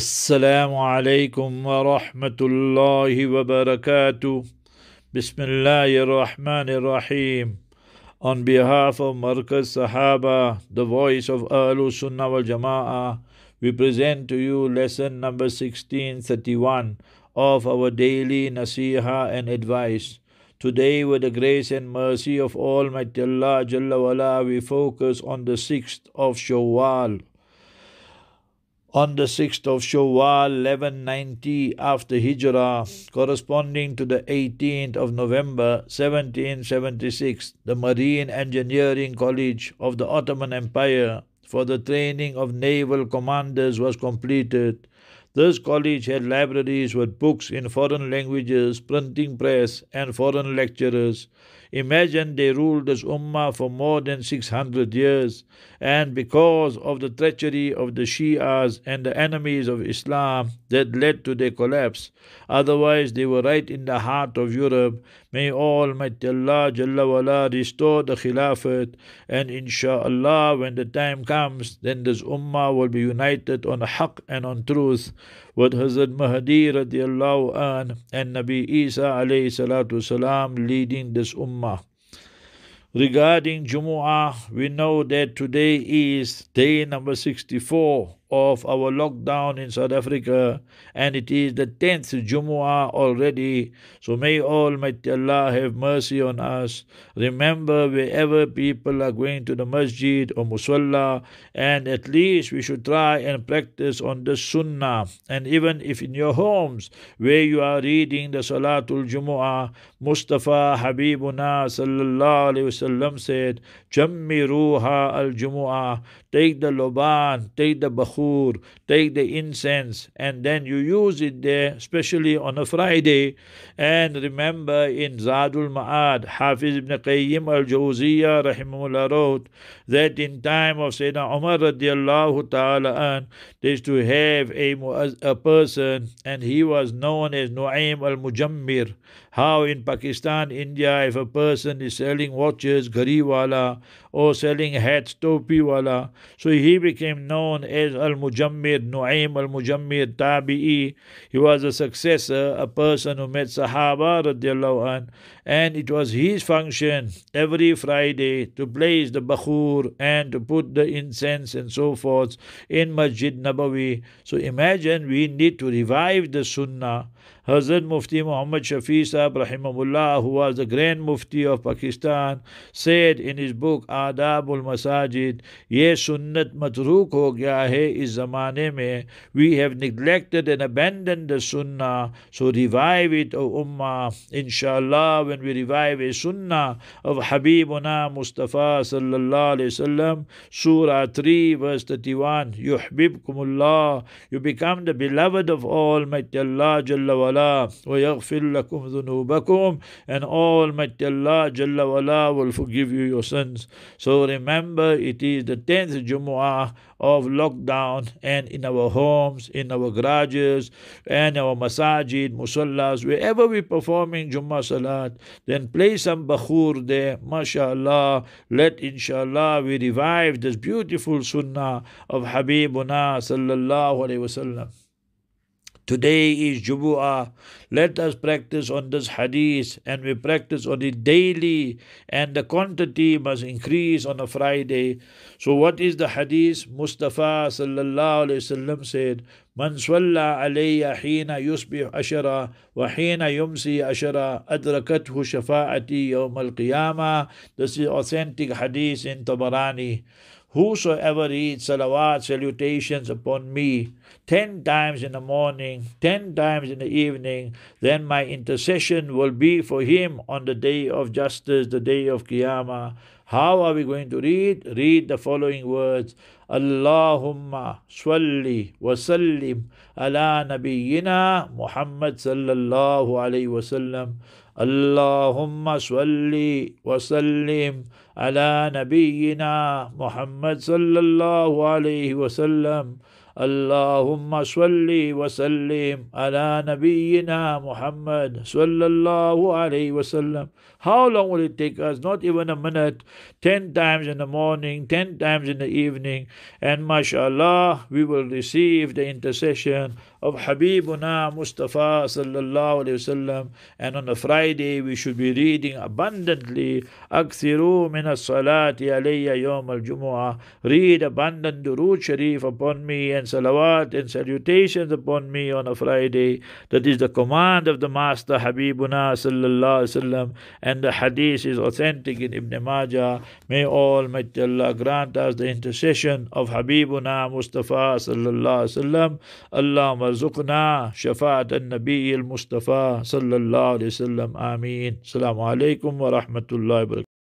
السلام عليكم ورحمة الله وبركاته بسم الله الرحمن الرحيم On behalf of Markaz Sahaba, the voice of Ahlu Sunnah wal Jama'ah, we present to you lesson number 1631 of our daily nasiha and advice. Today, with the grace and mercy of Almighty Allah, Jalla we focus on the sixth of Shawwal on the 6th of Shawwal 1190 after Hijrah, corresponding to the 18th of November 1776, the Marine Engineering College of the Ottoman Empire for the training of naval commanders was completed this college had libraries with books in foreign languages, printing press, and foreign lecturers. Imagine they ruled this ummah for more than 600 years, and because of the treachery of the Shias and the enemies of Islam, that led to their collapse. Otherwise, they were right in the heart of Europe. May Almighty Allah Jalla wala, restore the Khilafat, and inshallah, when the time comes, then this Ummah will be united on Haqq and on truth with Hazrat Mahdi radiallahu an and Nabi Isa alayhi salatu salam leading this Ummah. Regarding Jumu'ah, we know that today is day number 64 of our lockdown in South Africa, and it is the 10th Jumu'ah already. So may Almighty Allah have mercy on us. Remember, wherever people are going to the masjid or musalla, and at least we should try and practice on the sunnah. And even if in your homes where you are reading the Salatul Jumu'ah, Mustafa Habibuna sallallahu alayhi wasallam said, ruha al Jumu'ah, take the loban, take the take the incense, and then you use it there, especially on a Friday. And remember in Zadul Ma'ad, Hafiz ibn Qayyim al Jawziyah rahimahullah wrote that in time of Sayyidina Umar radiallahu ta'ala an, they to have a, a person, and he was known as Nu'aym al Mujammir. How in Pakistan, India, if a person is selling watches, gariwala, or selling hats, topiwala, so he became known as al-Mujammid, Nu'aym al-Mujammid, Tabi'i. He was a successor, a person who met Sahaba radiallahu an, and it was his function every Friday to place the bakhur and to put the incense and so forth in Masjid Nabawi. So imagine we need to revive the sunnah Hazrat Mufti Muhammad Shafi Sahib Rahimahullah, who was the Grand Mufti of Pakistan, said in his book Adabul Masajid, Ye Sunnat Matruk ho gaya hai is zamane mein. We have neglected and abandoned the Sunnah, so revive it, O Ummah. Inshallah, when we revive a Sunnah of Habibuna Mustafa Sallallahu Alaihi Wasallam, Surah 3, verse 31, Yuhbibkumullah, you become the beloved of all, Mighty Allah Jalla and all lakum and Almighty Allah Jalla wala will forgive you your sins. So remember it is the 10th Jumu'ah of lockdown and in our homes, in our garages and our masajid, musallas, wherever we're performing Jummah Salat, then play some bakhur there, mashallah. Let inshallah we revive this beautiful sunnah of Habibuna sallallahu alayhi wasallam. Today is Jumu'ah. Let us practice on this hadith and we practice on it daily, and the quantity must increase on a Friday. So, what is the hadith? Mustafa sallallahu alayhi wasallam said, من صلى علي حين يصبح أشرا وحين يمسي أشرا أدركته شفاعتي يوم القيامة This is authentic hadith in Tabarani. Whosoever reads salawat, salutations upon me, ten times in the morning, ten times in the evening, then my intercession will be for him on the day of justice, the day of Qiyamah. How are we going to read? Read the following words Allahumma swalli wa sallim ala nabiyyina Muhammad sallallahu alayhi wa sallam. Allahumma swalli wasallim sallim ala nabiyyina Muhammad sallallahu alayhi wasallam. اللهم صل وسلم على نبينا Muhammad sallallahu alayhi wasallam. How long will it take us? Not even a minute. Ten times in the morning, ten times in the evening, and mashallah, we will receive the intercession of Habibuna Mustafa sallallahu alayhi wasallam. And on a Friday, we should be reading abundantly. Akthiru min as-salati alayya yawm al-jumu'ah. Read abundant durood sharif upon me and salawat and salutations upon me on a Friday. That is the command of the Master Habibuna sallallahu alayhi wasallam. And the hadith is authentic in Ibn Majah. May Almighty Allah grant us the intercession of Habibuna Mustafa sallallahu alayhi wasallam. Allahumma وارزقنا شفاعة النبي المصطفى صلى الله عليه وسلم آمين السلام عليكم ورحمة الله وبركاته